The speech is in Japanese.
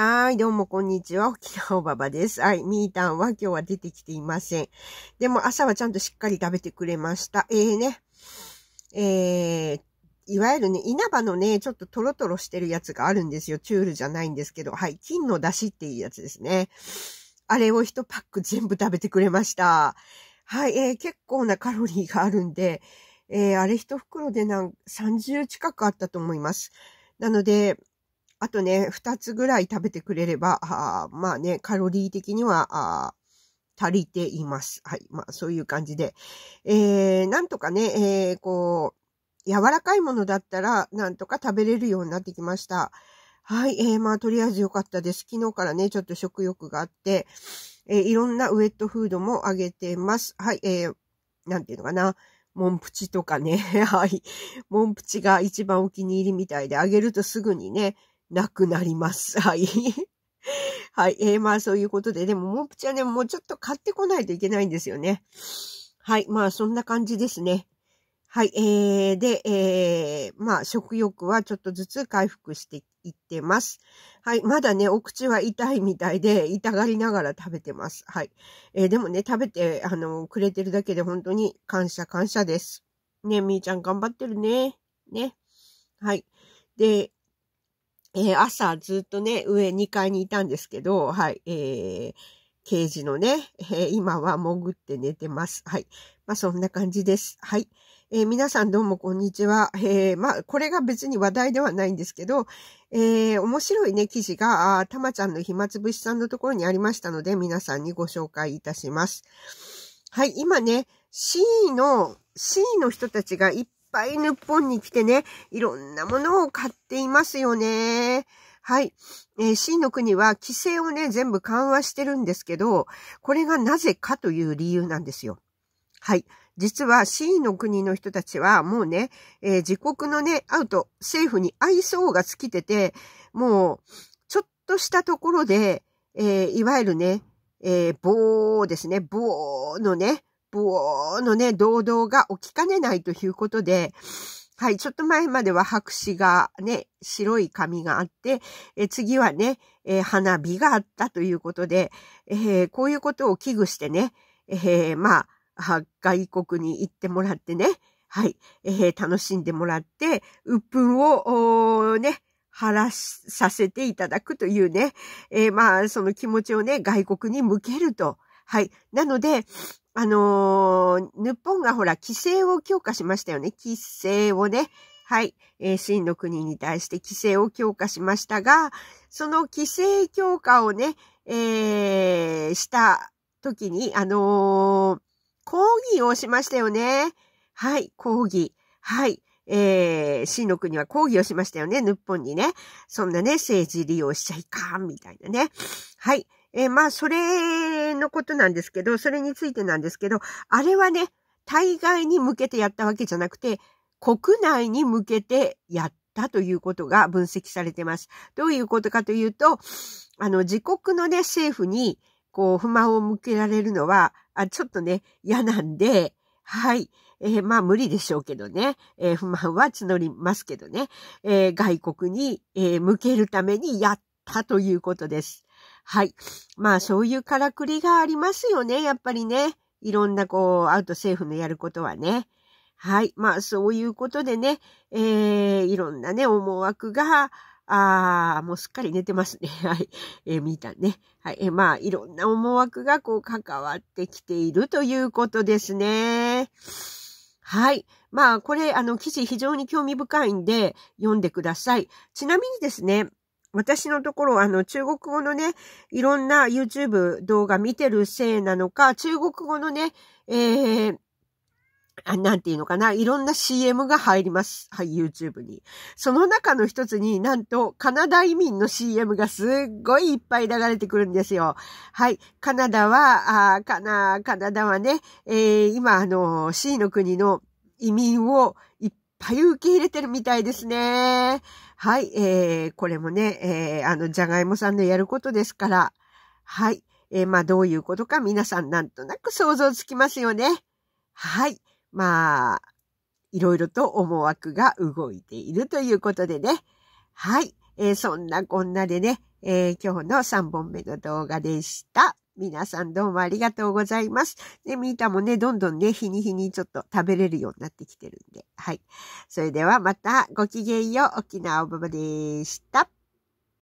はい、どうもこんにちは。沖縄おばばです。はい、みーたんは今日は出てきていません。でも朝はちゃんとしっかり食べてくれました。えーね。えー、いわゆるね、稲葉のね、ちょっとトロトロしてるやつがあるんですよ。チュールじゃないんですけど。はい、金の出汁っていうやつですね。あれを一パック全部食べてくれました。はい、えー、結構なカロリーがあるんで、えー、あれ一袋でなん30近くあったと思います。なので、あとね、二つぐらい食べてくれれば、あまあね、カロリー的には、足りています。はい。まあ、そういう感じで。えー、なんとかね、えー、こう、柔らかいものだったら、なんとか食べれるようになってきました。はい。えー、まあ、とりあえず良かったです。昨日からね、ちょっと食欲があって、えー、いろんなウェットフードもあげてます。はい。えー、なんていうのかな。モンプチとかね。はい。モンプチが一番お気に入りみたいで、あげるとすぐにね、なくなります。はい。はい。えー、まあそういうことで、でも、もんぷちはね、もうちょっと買ってこないといけないんですよね。はい。まあそんな感じですね。はい。えー、で、えー、まあ食欲はちょっとずつ回復していってます。はい。まだね、お口は痛いみたいで、痛がりながら食べてます。はい。えー、でもね、食べて、あの、くれてるだけで本当に感謝感謝です。ね、みーちゃん頑張ってるね。ね。はい。で、えー、朝ずっとね、上2階にいたんですけど、はい、えー、ケージのね、えー、今は潜って寝てます。はい。まあ、そんな感じです。はい。えー、皆さんどうもこんにちは。えー、まあ、これが別に話題ではないんですけど、えー、面白いね、記事が、たまちゃんの暇つぶしさんのところにありましたので、皆さんにご紹介いたします。はい、今ね、C の、C の人たちが一ぱい日本に来てね、いろんなものを買っていますよね。はい。えー、C の国は規制をね、全部緩和してるんですけど、これがなぜかという理由なんですよ。はい。実は C の国の人たちはもうね、えー、自国のね、アウト、政府に愛想が尽きてて、もう、ちょっとしたところで、えー、いわゆるね、えー、棒ですね、棒のね、ブーのね、堂々が起きかねないということで、はい、ちょっと前までは白紙がね、白い紙があって、え次はね、えー、花火があったということで、えー、こういうことを危惧してね、えー、まあ、外国に行ってもらってね、はい、え楽しんでもらって、鬱憤を、ね、晴らしさせていただくというね、えまあ、その気持ちをね、外国に向けると。はい。なので、あのー、日本がほら、規制を強化しましたよね。規制をね。はい。えー、真の国に対して規制を強化しましたが、その規制強化をね、えー、した時に、あのー、抗議をしましたよね。はい、抗議。はい。えー、真の国は抗議をしましたよね。日本にね。そんなね、政治利用しちゃいかん、みたいなね。はい。えー、まあ、それのことなんですけど、それについてなんですけど、あれはね、対外に向けてやったわけじゃなくて、国内に向けてやったということが分析されてます。どういうことかというと、あの、自国のね、政府に、こう、不満を向けられるのは、あちょっとね、嫌なんで、はい。えー、まあ無理でしょうけどね。えー、不満は募りますけどね。えー、外国に、え向けるためにやったということです。はい。まあ、そういうからくりがありますよね、やっぱりね。いろんな、こう、アウト政府のやることはね。はい。まあ、そういうことでね、えー、いろんなね、思惑が、あー。もうすっかり寝てますね。はい。えー、見たね。はい。えー、まあ、いろんな思惑がこう関わってきているということですね。はい。まあ、これ、あの、記事非常に興味深いんで、読んでください。ちなみにですね、私のところ、あの、中国語のね、いろんな YouTube 動画見てるせいなのか、中国語のね、えー、なんていうのかな、いろんな CM が入ります。はい、YouTube に。その中の一つになんと、カナダ移民の CM がすっごいいっぱい流れてくるんですよ。はい、カナダは、あカナ、カナダはね、えー、今、あの、C の国の移民をいっぱい受け入れてるみたいですね。はい、えー、これもね、えー、あの、じゃがいもさんのやることですから、はい、えー、まあ、どういうことか皆さんなんとなく想像つきますよね。はい、まあ、いろいろと思惑が動いているということでね。はい、えー、そんなこんなでね、えー、今日の3本目の動画でした。皆さんどうもありがとうございます。で、ミータもね、どんどんね、日に日にちょっと食べれるようになってきてるんで。はい。それではまたごきげんよう。沖縄おばばでした。